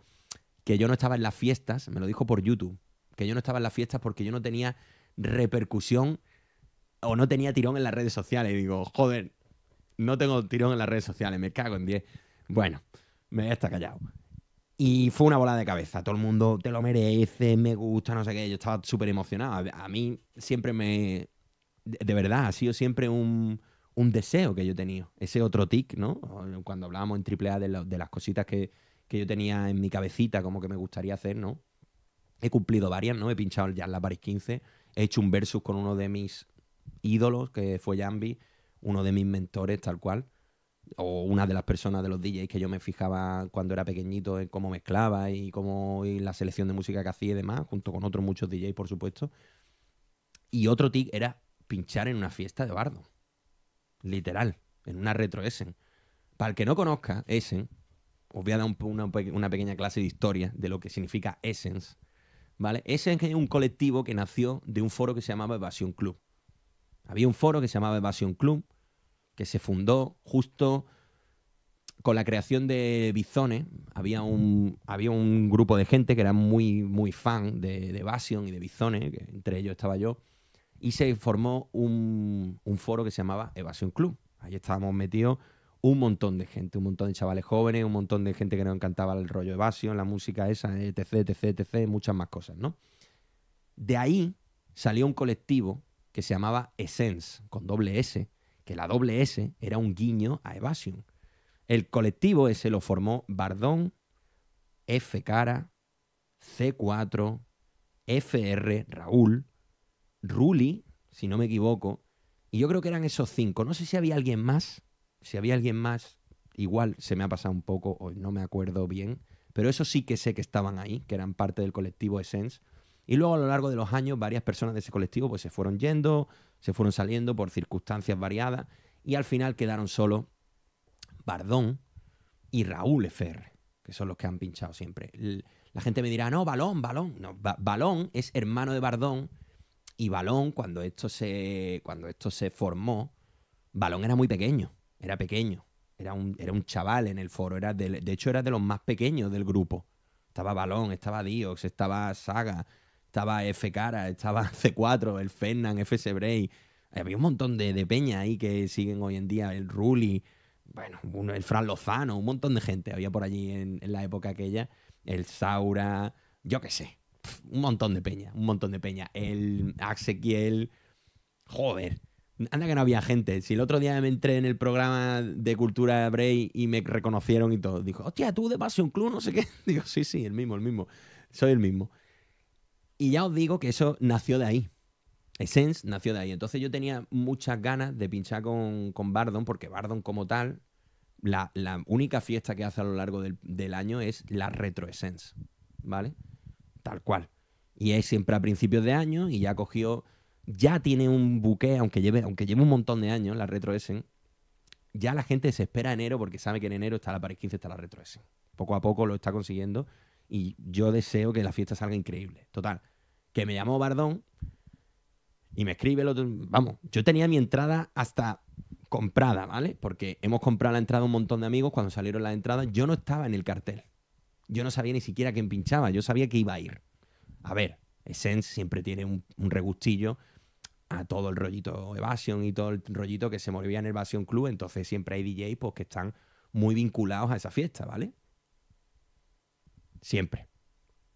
que yo no estaba en las fiestas, me lo dijo por YouTube, que yo no estaba en las fiestas porque yo no tenía repercusión o no tenía tirón en las redes sociales. Y digo, joder, no tengo tirón en las redes sociales, me cago en 10. Bueno, me he estado callado. Y fue una bola de cabeza. Todo el mundo te lo merece, me gusta, no sé qué. Yo estaba súper emocionado. A mí siempre me, de, verdad, ha sido siempre un, deseo que yo he tenido. Ese otro tic, ¿no? Cuando hablábamos en AAA de, de las cositas que, yo tenía en mi cabecita, como que me gustaría hacer, ¿no? He cumplido varias, ¿no? He pinchado ya en la Paris 15, he hecho un versus con uno de mis ídolos, que fue Jambi, uno de mis mentores, tal cual, o una de las personas de los DJs que yo me fijaba cuando era pequeñito en cómo mezclaba y cómo y la selección de música que hacía y demás, junto con otros muchos DJs, por supuesto. Y otro tic era pinchar en una fiesta de bardo. Literal, en una retro Para el que no conozca Essen, os voy a dar una, pequeña clase de historia de lo que significa Essence. ¿Vale? Essence es un colectivo que nació de un foro que se llamaba Evasion Club. Había un foro que se llamaba Evasion Club, que se fundó justo con la creación de Bizone. Había un, había un grupo de gente que era muy, muy fan de, de Evasion y de Bizone. que entre ellos estaba yo y se formó un, foro que se llamaba Evasión Club. Ahí estábamos metidos un montón de gente, un montón de chavales jóvenes, un montón de gente que nos encantaba el rollo Evasión, la música esa, etc, etc, etc, muchas más cosas, ¿no? De ahí salió un colectivo que se llamaba Essence, con doble S, que la doble S era un guiño a Evasion. El colectivo ese lo formó Bardón, F Cara, C4, FR Raúl, Ruli, si no me equivoco, y yo creo que eran esos cinco. No sé si había alguien más, si había alguien más, igual se me ha pasado un poco, no me acuerdo bien, pero eso sí que sé que estaban ahí, que eran parte del colectivo Essence. Y luego a lo largo de los años varias personas de ese colectivo pues se fueron yendo, se fueron saliendo por circunstancias variadas y al final quedaron solo Bardón y Raúl Efer, que son los que han pinchado siempre. La gente me dirá, no, Balón, Balón. No, Balón es hermano de Bardón y Balón, cuando esto se, cuando esto se formó, Balón era muy pequeño, era pequeño. Era un, era un chaval en el foro, era de, hecho era de los más pequeños del grupo. Estaba Balón, estaba Diox, estaba Saga, estaba F Cara, estaba C4, el Fernan, F Bray. Había un montón de, de, peña ahí que siguen hoy en día, el Ruli, bueno, el Fran Lozano, un montón de gente había por allí en, en la época aquella, el Saura, yo qué sé un montón de peña, un montón de peña. El Axequiel, joder, anda que no había gente. Si el otro día me entré en el programa de Cultura Bray y me reconocieron y todo, dijo, hostia, tú de un Club, no sé qué. Digo, sí, sí, el mismo, el mismo, soy el mismo. Y ya os digo que eso nació de ahí. Essence nació de ahí. Entonces yo tenía muchas ganas de pinchar con, con Bardon, porque Bardon como tal, la, única fiesta que hace a lo largo del, del año es la Retro Essence, ¿vale? tal cual. Y es siempre a principios de año y ya cogió, ya tiene un buque, aunque lleve, aunque lleve un montón de años la Retro Essen, ya la gente se espera enero porque sabe que en enero está la Paris 15, está la Retro Essen. Poco a poco lo está consiguiendo y yo deseo que la fiesta salga increíble. Total, que me llamó Bardón y me escribe Vamos, yo tenía mi entrada hasta comprada, ¿vale? Porque hemos comprado la entrada un montón de amigos cuando salieron las entradas. Yo no estaba en el cartel yo no sabía ni siquiera quién pinchaba, yo sabía que iba a ir. A ver, Essence siempre tiene un, regustillo a todo el rollito Evasion y todo el rollito que se movía en el Evasion Club, entonces siempre hay DJs pues, que están muy vinculados a esa fiesta, ¿vale? Siempre.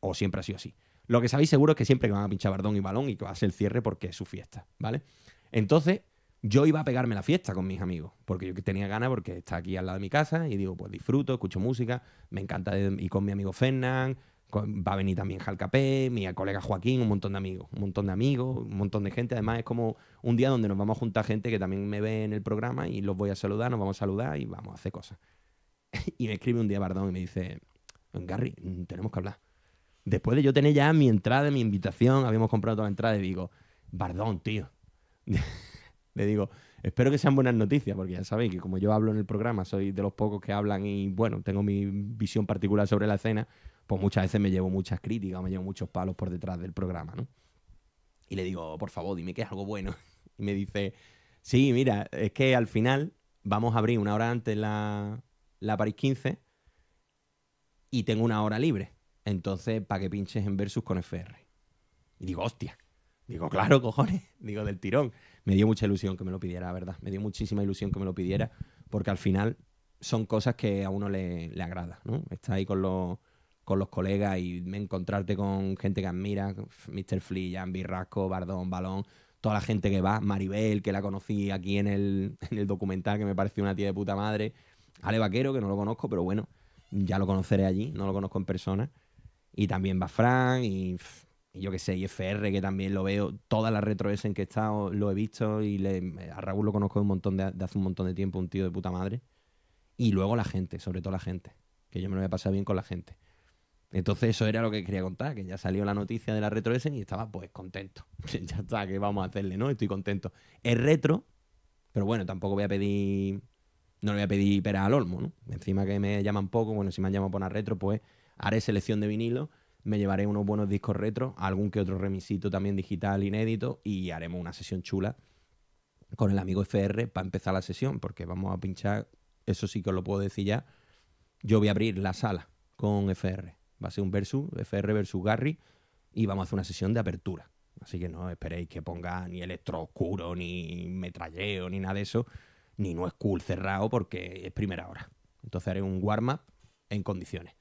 O siempre ha sido así. Lo que sabéis seguro es que siempre que van a pinchar Bardón y Balón y que va a ser el cierre porque es su fiesta, ¿vale? Entonces, yo iba a pegarme la fiesta con mis amigos, porque yo tenía ganas, porque está aquí al lado de mi casa, y digo, pues disfruto, escucho música, me encanta ir con mi amigo Fernán, va a venir también Jalcapé, mi colega Joaquín, un montón de amigos, un montón de amigos, un montón de gente. Además, es como un día donde nos vamos a juntar gente que también me ve en el programa y los voy a saludar, nos vamos a saludar y vamos a hacer cosas. y me escribe un día Bardón y me dice, Gary, mm, tenemos que hablar. Después de yo tener ya mi entrada, mi invitación, habíamos comprado toda la entrada y digo, Bardón, tío. Le digo, espero que sean buenas noticias, porque ya sabéis que como yo hablo en el programa, soy de los pocos que hablan y bueno, tengo mi visión particular sobre la escena, pues muchas veces me llevo muchas críticas me llevo muchos palos por detrás del programa, ¿no? Y le digo, por favor, dime que es algo bueno. Y me dice, sí, mira, es que al final vamos a abrir una hora antes la, la París 15 y tengo una hora libre. Entonces, para que pinches en versus con FR. Y digo, hostia. Digo, claro, cojones. Digo, del tirón me dio mucha ilusión que me lo pidiera, verdad. Me dio muchísima ilusión que me lo pidiera, porque al final son cosas que a uno le, le agrada, ¿no? Estar ahí con los, con los colegas y encontrarte con gente que admira, Mr. Flea, Jan Birrasco, Bardón, Balón, toda la gente que va, Maribel, que la conocí aquí en el, documental, que me pareció una tía de puta madre, Ale Vaquero, que no lo conozco, pero bueno, ya lo conoceré allí, no lo conozco en persona, y también va Frank, y y yo que sé, IFR, que también lo veo, Toda la retroes en que he estado lo he visto y a Raúl lo conozco de, un montón de, hace un montón de tiempo, un tío de puta madre. Y luego la gente, sobre todo la gente, que yo me lo voy a pasar bien con la gente. Entonces eso era lo que quería contar, que ya salió la noticia de la Retro y estaba pues contento. ya está, que vamos a hacerle? ¿No? Estoy contento. Es retro, pero bueno, tampoco voy a pedir, no le voy a pedir pera al olmo, ¿no? Encima que me llaman poco, bueno, si me han llamado por una retro, pues haré selección de vinilo me llevaré unos buenos discos retro, algún que otro remisito también digital inédito y haremos una sesión chula con el amigo FR para empezar la sesión, porque vamos a pinchar, eso sí que os lo puedo decir ya, yo voy a abrir la sala con FR. Va a ser un versus, FR versus Garry, y vamos a hacer una sesión de apertura. Así que no esperéis que ponga ni electro oscuro, ni metralleo, ni nada de eso, ni no es cool cerrado porque es primera hora. Entonces haré un warm-up en condiciones.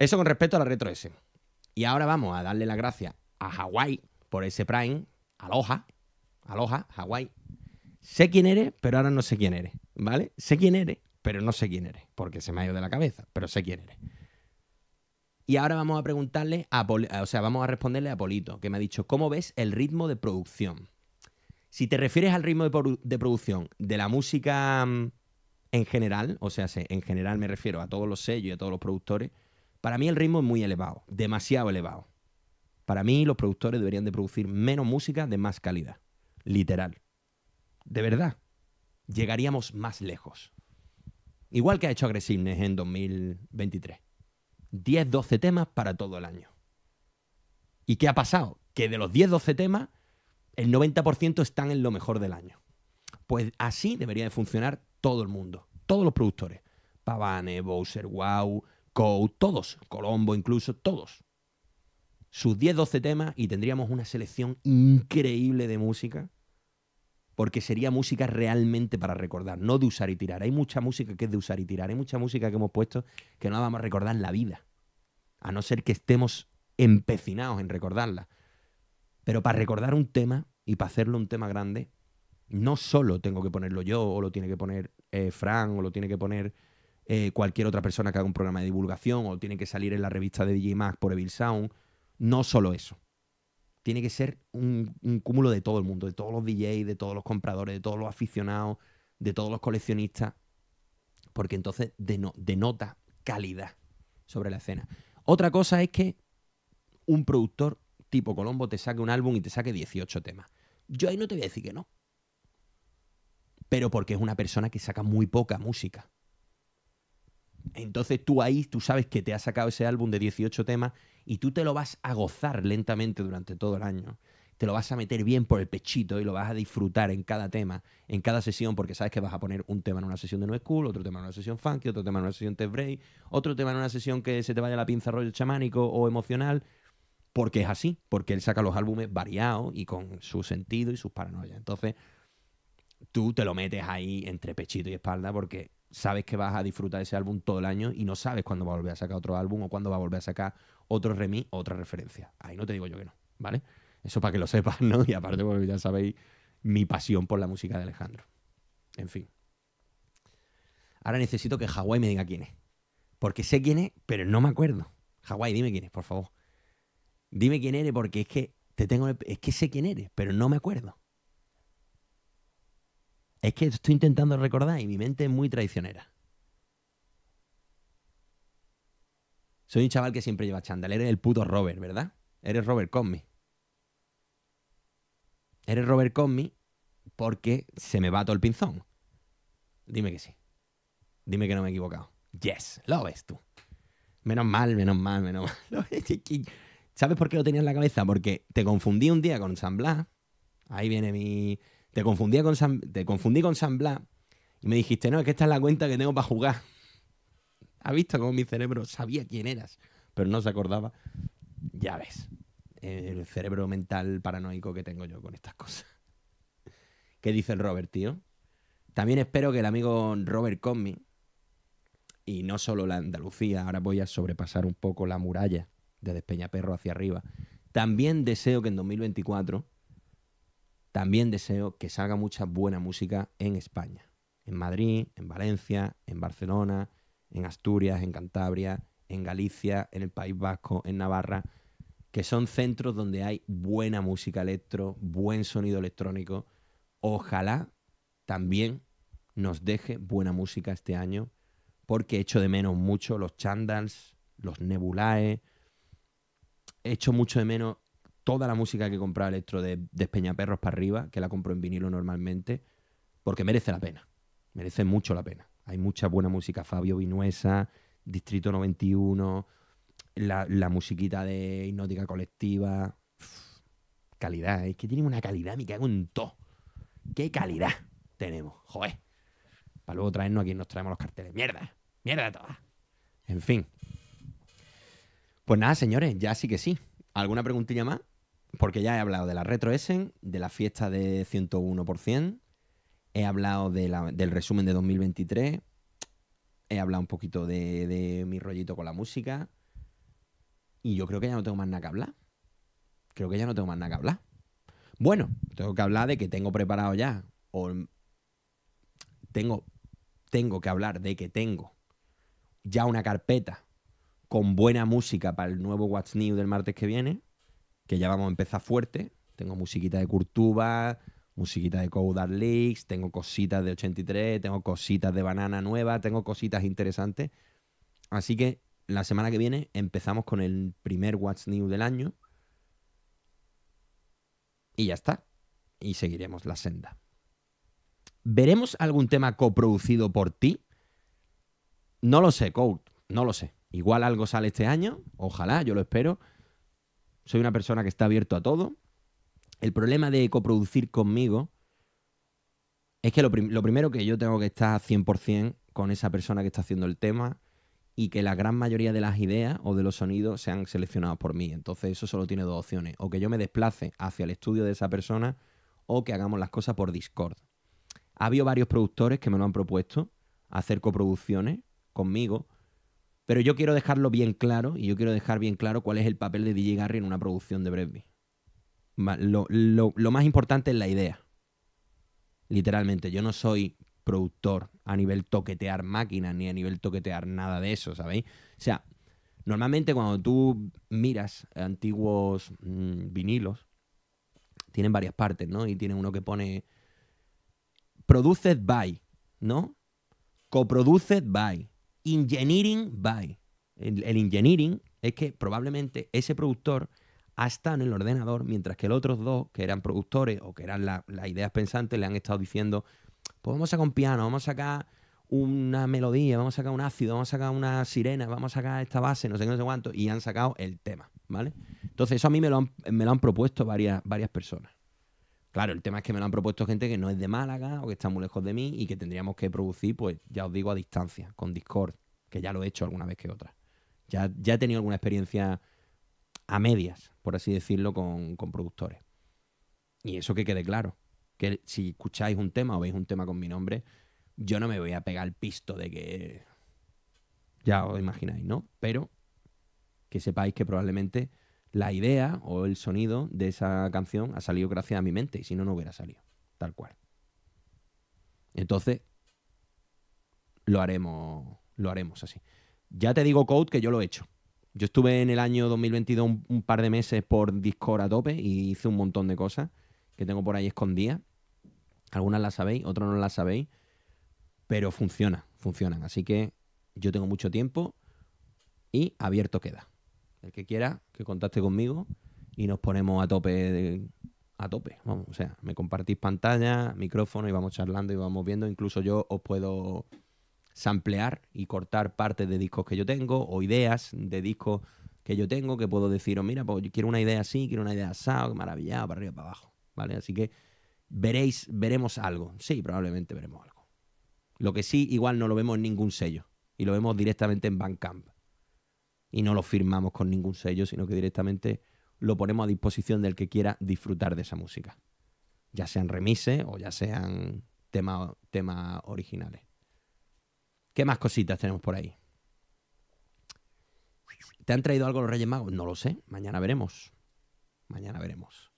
Eso con respecto a la Retro S. Y ahora vamos a darle las gracias a Hawái por ese Prime. Aloha. Aloha, Hawái. Sé quién eres, pero ahora no sé quién eres. ¿Vale? Sé quién eres, pero no sé quién eres. Porque se me ha ido de la cabeza, pero sé quién eres. Y ahora vamos a preguntarle a o sea, vamos a responderle a Polito, que me ha dicho, ¿cómo ves el ritmo de producción? Si te refieres al ritmo de producción de la música mm, en general, o sea, en general me refiero a todos los sellos y a todos los productores, para mí el ritmo es muy elevado, demasiado elevado. Para mí los productores deberían de producir menos música de más calidad. Literal. De verdad. Llegaríamos más lejos. Igual que ha hecho Agresivnes en 2023. 10, 12 temas para todo el año. ¿Y qué ha pasado? Que de los 10, 12 temas, el 90% están en lo mejor del año. Pues así debería de funcionar todo el mundo, todos los productores. Pavane, Bowser, Wow, todos, Colombo incluso, todos. Sus 10-12 temas y tendríamos una selección increíble de música, porque sería música realmente para recordar, no de usar y tirar. Hay mucha música que es de usar y tirar, hay mucha música que hemos puesto que no la vamos a recordar en la vida, a no ser que estemos empecinados en recordarla. Pero para recordar un tema y para hacerlo un tema grande, no solo tengo que ponerlo yo, o lo tiene que poner eh, Fran, o lo tiene que poner eh, cualquier otra persona que haga un programa de divulgación o tiene que salir en la revista de DJ Max por Evil Sound. No solo eso. Tiene que ser un, un cúmulo de todo el mundo, de todos los DJs, de todos los compradores, de todos los aficionados, de todos los coleccionistas, porque entonces denota calidad sobre la escena. Otra cosa es que un productor tipo Colombo te saque un álbum y te saque 18 temas. Yo ahí no te voy a decir que no. Pero porque es una persona que saca muy poca música. Entonces tú ahí, tú sabes que te has sacado ese álbum de 18 temas y tú te lo vas a gozar lentamente durante todo el año. Te lo vas a meter bien por el pechito y lo vas a disfrutar en cada tema, en cada sesión, porque sabes que vas a poner un tema en una sesión de No School, otro tema en una sesión funky, otro tema en una sesión test break, otro tema en una sesión que se te vaya la pinza rollo chamánico o emocional, porque es así, porque él saca los álbumes variados y con su sentido y sus paranoias. Entonces, tú te lo metes ahí entre pechito y espalda porque sabes que vas a disfrutar ese álbum todo el año y no sabes cuándo va a volver a sacar otro álbum o cuándo va a volver a sacar otro remix o otra referencia. Ahí no te digo yo que no, ¿vale? Eso para que lo sepas, ¿no? Y aparte, porque ya sabéis mi pasión por la música de Alejandro. En fin. Ahora necesito que Hawái me diga quién es. Porque sé quién es, pero no me acuerdo. Hawái, dime quién es, por favor. Dime quién eres, porque es que te tengo. Es que sé quién eres, pero no me acuerdo. Es que estoy intentando recordar y mi mente es muy traicionera. Soy un chaval que siempre lleva chándal. Eres el puto Robert, ¿verdad? Eres Robert Cosme. Eres Robert Cosme porque se me va todo el pinzón. Dime que sí. Dime que no me he equivocado. Yes, lo ves tú. Menos mal, menos mal, menos mal. ¿Sabes por qué lo tenía en la cabeza? Porque te confundí un día con San Blas. Ahí viene mi, te, con te confundí con San Blas y me dijiste, no, es que esta es la cuenta que tengo para jugar. ¿Has visto cómo mi cerebro sabía quién eras, pero no se acordaba? Ya ves, eh, el cerebro mental paranoico que tengo yo con estas cosas. ¿Qué dice el Robert, tío? También espero que el amigo Robert Conmi, y no solo la Andalucía, ahora voy a sobrepasar un poco la muralla de Despeñaperro hacia arriba, también deseo que en 2024 también deseo que salga mucha buena música en España, en Madrid, en Valencia, en Barcelona, en Asturias, en Cantabria, en Galicia, en el País Vasco, en Navarra, que son centros donde hay buena música electro, buen sonido electrónico. Ojalá también nos deje buena música este año, porque echo de menos mucho los chandals, los nebulae, echo mucho de menos toda la música que compraba Electro de, de Peñaperros para arriba, que la compro en vinilo normalmente, porque merece la pena. Merece mucho la pena. Hay mucha buena música. Fabio Vinuesa, Distrito 91, la, la musiquita de Hipnótica Colectiva. calidad, ¿eh? es que tienen una calidad, me cago en todo. ¡Qué calidad tenemos! ¡Joder! Para luego traernos aquí nos traemos los carteles. ¡Mierda! ¡Mierda toda! En fin. Pues nada, señores, ya sí que sí. ¿Alguna preguntilla más? porque ya he hablado de la Retro Essen, de la fiesta de 101%, he hablado del resumen de 2023, he hablado un poquito de, mi rollito con la música, y yo creo que ya no tengo más nada que hablar. Creo que ya no tengo más nada que hablar. Bueno, tengo que hablar de que tengo preparado ya, o tengo, tengo que hablar de que tengo ya una carpeta con buena música para el nuevo What's New del martes que viene que ya vamos a empezar fuerte. Tengo musiquita de Curtuba, musiquita de Coudar Leaks, tengo cositas de 83, tengo cositas de Banana Nueva, tengo cositas interesantes. Así que la semana que viene empezamos con el primer What's New del año. Y ya está. Y seguiremos la senda. ¿Veremos algún tema coproducido por ti? No lo sé, Code. No lo sé. Igual algo sale este año. Ojalá, yo lo espero soy una persona que está abierto a todo. El problema de coproducir conmigo es que lo, primero que yo tengo que estar 100% con esa persona que está haciendo el tema y que la gran mayoría de las ideas o de los sonidos sean seleccionados por mí. Entonces eso solo tiene dos opciones, o que yo me desplace hacia el estudio de esa persona o que hagamos las cosas por Discord. Ha habido varios productores que me lo han propuesto, hacer coproducciones conmigo, pero yo quiero dejarlo bien claro y yo quiero dejar bien claro cuál es el papel de DJ Garry en una producción de Bresby. Lo, más importante es la idea. Literalmente, yo no soy productor a nivel toquetear máquinas ni a nivel toquetear nada de eso, ¿sabéis? O sea, normalmente cuando tú miras antiguos mm, vinilos, tienen varias partes, ¿no? Y tiene uno que pone produced by, ¿no? Coproduced by, engineering by. El, engineering es que probablemente ese productor ha estado en el ordenador mientras que los otros dos, que eran productores o que eran las ideas pensantes, le han estado diciendo, pues vamos a sacar un piano, vamos a sacar una melodía, vamos a sacar un ácido, vamos a sacar una sirena, vamos a sacar esta base, no sé qué, no sé cuánto, y han sacado el tema, ¿vale? Entonces eso a mí me lo han, me lo han propuesto varias, varias personas. Claro, el tema es que me lo han propuesto gente que no es de Málaga o que está muy lejos de mí y que tendríamos que producir, pues ya os digo, a distancia, con Discord, que ya lo he hecho alguna vez que otra. Ya, ya he tenido alguna experiencia a medias, por así decirlo, con, con productores. Y eso que quede claro, que si escucháis un tema o veis un tema con mi nombre, yo no me voy a pegar el pisto de que... Ya os imagináis, ¿no? Pero que sepáis que probablemente la idea o el sonido de esa canción ha salido gracias a mi mente y si no, no hubiera salido, tal cual. Entonces, lo haremos, lo haremos así. Ya te digo, Code, que yo lo he hecho. Yo estuve en el año 2022 un, par de meses por Discord a tope y hice un montón de cosas que tengo por ahí escondidas. Algunas las sabéis, otras no las sabéis, pero funciona, funcionan. Así que yo tengo mucho tiempo y abierto queda. El que quiera, que contacte conmigo y nos ponemos a tope, a tope, vamos, o sea, me compartís pantalla, micrófono y vamos charlando y vamos viendo, incluso yo os puedo samplear y cortar partes de discos que yo tengo o ideas de discos que yo tengo que puedo deciros, mira, pues yo quiero una idea así, quiero una idea asado, maravillado, para arriba, para abajo, ¿vale? Así que veréis, veremos algo, sí, probablemente veremos algo. Lo que sí, igual no lo vemos en ningún sello y lo vemos directamente en Bandcamp y no lo firmamos con ningún sello, sino que directamente lo ponemos a disposición del que quiera disfrutar de esa música. Ya sean remises o ya sean temas originales. ¿Qué más cositas tenemos por ahí? ¿Te han traído algo los Reyes Magos? No lo sé. Mañana veremos. Mañana veremos.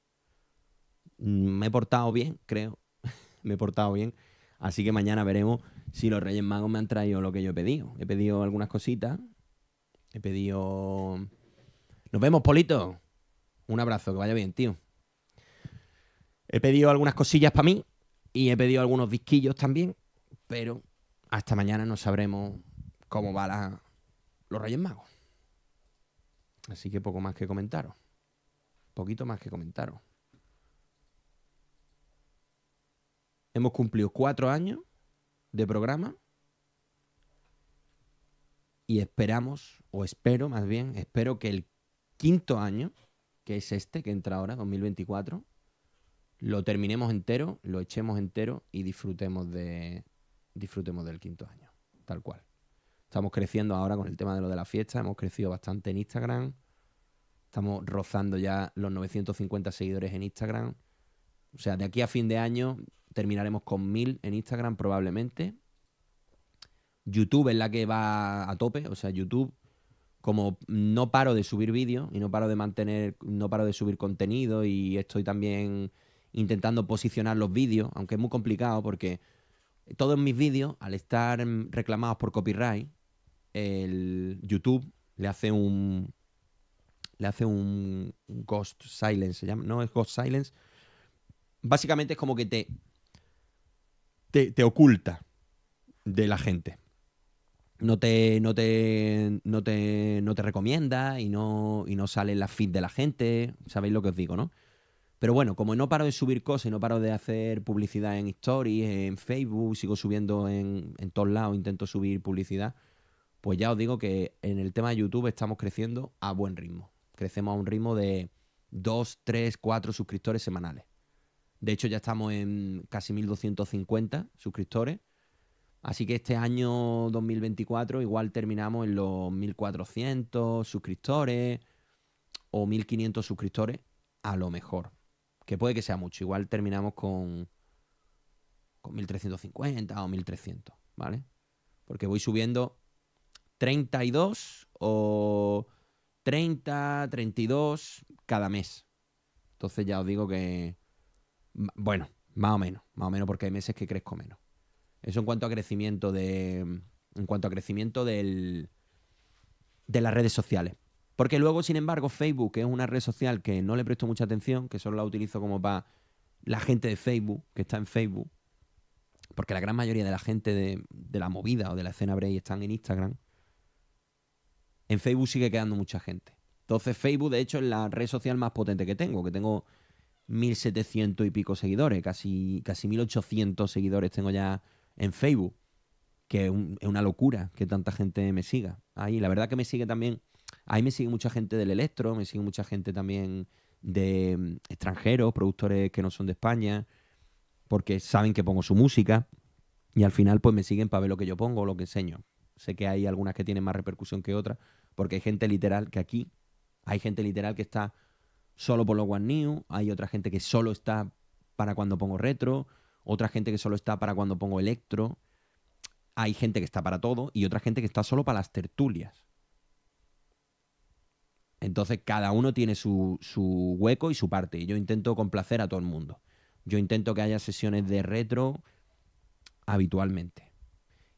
Mm, me he portado bien, creo. me he portado bien. Así que mañana veremos si los Reyes Magos me han traído lo que yo he pedido. He pedido algunas cositas He pedido. Nos vemos, Polito. Un abrazo, que vaya bien, tío. He pedido algunas cosillas para mí y he pedido algunos disquillos también, pero hasta mañana no sabremos cómo va los Reyes Magos. Así que poco más que comentaros. Poquito más que comentaros. Hemos cumplido cuatro años de programa y esperamos, o espero más bien, espero que el quinto año, que es este, que entra ahora, 2024, lo terminemos entero, lo echemos entero y disfrutemos, de, disfrutemos del quinto año, tal cual. Estamos creciendo ahora con el tema de lo de la fiesta, hemos crecido bastante en Instagram, estamos rozando ya los 950 seguidores en Instagram. O sea, de aquí a fin de año terminaremos con mil en Instagram probablemente YouTube es la que va a tope, o sea, YouTube como no paro de subir vídeos y no paro de mantener, no paro de subir contenido y estoy también intentando posicionar los vídeos, aunque es muy complicado porque todos mis vídeos, al estar reclamados por copyright, el YouTube le hace un le hace un, ghost silence, se llama, no es ghost silence. Básicamente es como que te, te oculta de la gente no te, no te, no te, no recomienda y no, y no sale la feed de la gente. Sabéis lo que os digo, ¿no? Pero bueno, como no paro de subir cosas y no paro de hacer publicidad en stories, en Facebook, sigo subiendo en, en todos lados, intento subir publicidad, pues ya os digo que en el tema de YouTube estamos creciendo a buen ritmo. Crecemos a un ritmo de 2, 3, 4 suscriptores semanales. De hecho, ya estamos en casi 1250 suscriptores Así que este año 2024 igual terminamos en los 1400 suscriptores o 1500 suscriptores, a lo mejor. Que puede que sea mucho. Igual terminamos con, con 1350 o 1300, ¿vale? Porque voy subiendo 32 o 30, 32 cada mes. Entonces ya os digo que, bueno, más o menos, más o menos porque hay meses que crezco menos. Eso en cuanto a crecimiento de. En cuanto a crecimiento del, de las redes sociales. Porque luego, sin embargo, Facebook, que es una red social que no le presto mucha atención, que solo la utilizo como para la gente de Facebook, que está en Facebook, porque la gran mayoría de la gente de, la movida o de la escena Bray están en Instagram, en Facebook sigue quedando mucha gente. Entonces Facebook, de hecho, es la red social más potente que tengo, que tengo 1.700 y pico seguidores, casi, casi 1.800 seguidores tengo ya en Facebook, que es, una locura que tanta gente me siga. Ahí, la verdad que me sigue también, ahí me sigue mucha gente del electro, me sigue mucha gente también de mm, extranjeros, productores que no son de España, porque saben que pongo su música y al final pues me siguen para ver lo que yo pongo, lo que enseño. Sé que hay algunas que tienen más repercusión que otras, porque hay gente literal que aquí, hay gente literal que está solo por los One New, hay otra gente que solo está para cuando pongo retro, otra gente que solo está para cuando pongo electro, hay gente que está para todo y otra gente que está solo para las tertulias. Entonces cada uno tiene su, hueco y su parte y yo intento complacer a todo el mundo. Yo intento que haya sesiones de retro habitualmente.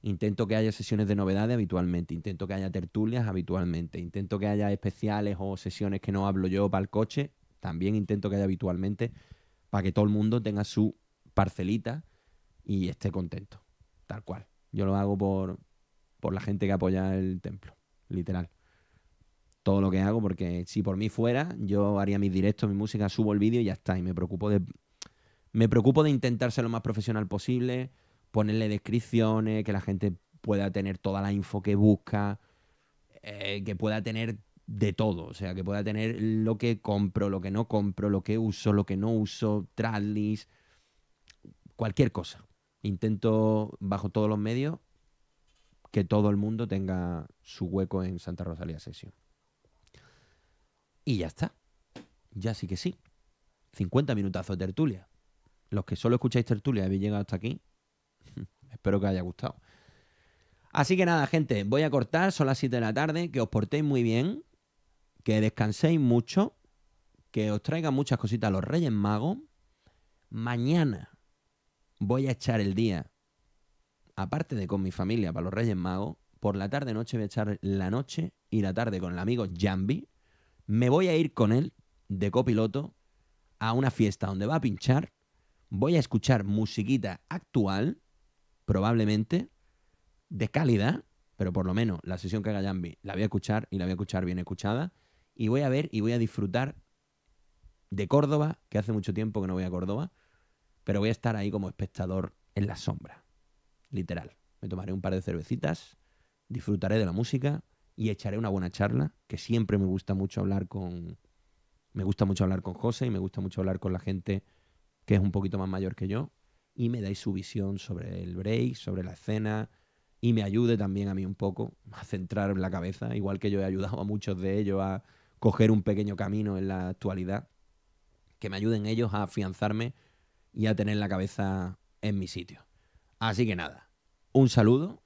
Intento que haya sesiones de novedades habitualmente. Intento que haya tertulias habitualmente. Intento que haya especiales o sesiones que no hablo yo para el coche. También intento que haya habitualmente para que todo el mundo tenga su parcelita y esté contento. Tal cual. Yo lo hago por, por la gente que apoya el templo, literal. Todo lo que hago, porque si por mí fuera, yo haría mis directos, mi música, subo el vídeo y ya está. Y me preocupo de. Me preocupo de intentar ser lo más profesional posible, ponerle descripciones, que la gente pueda tener toda la info que busca, eh, que pueda tener de todo, o sea, que pueda tener lo que compro, lo que no compro, lo que uso, lo que no uso, traslis, cualquier cosa. Intento, bajo todos los medios, que todo el mundo tenga su hueco en Santa Rosalía Sesión. Y ya está. Ya sí que sí. 50 minutazos de tertulia. Los que solo escucháis tertulia y habéis llegado hasta aquí, espero que os haya gustado. Así que nada, gente, voy a cortar, son las 7 de la tarde, que os portéis muy bien, que descanséis mucho, que os traigan muchas cositas los Reyes Magos. Mañana voy a echar el día, aparte de con mi familia para los Reyes Magos, por la tarde noche voy a echar la noche y la tarde con el amigo Jambi. Me voy a ir con él de copiloto a una fiesta donde va a pinchar. Voy a escuchar musiquita actual, probablemente, de calidad, pero por lo menos la sesión que haga Jambi la voy a escuchar y la voy a escuchar bien escuchada. Y voy a ver y voy a disfrutar de Córdoba, que hace mucho tiempo que no voy a Córdoba. Pero voy a estar ahí como espectador en la sombra. Literal. Me tomaré un par de cervecitas, disfrutaré de la música y echaré una buena charla, que siempre me gusta mucho hablar con... Me gusta mucho hablar con José y me gusta mucho hablar con la gente que es un poquito más mayor que yo y me dais su visión sobre el break, sobre la escena, y me ayude también a mí un poco a centrar la cabeza, igual que yo he ayudado a muchos de ellos a coger un pequeño camino en la actualidad, que me ayuden ellos a afianzarme y a tener la cabeza en mi sitio. Así que nada, un saludo,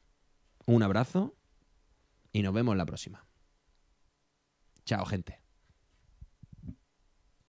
un abrazo y nos vemos la próxima. Chao, gente.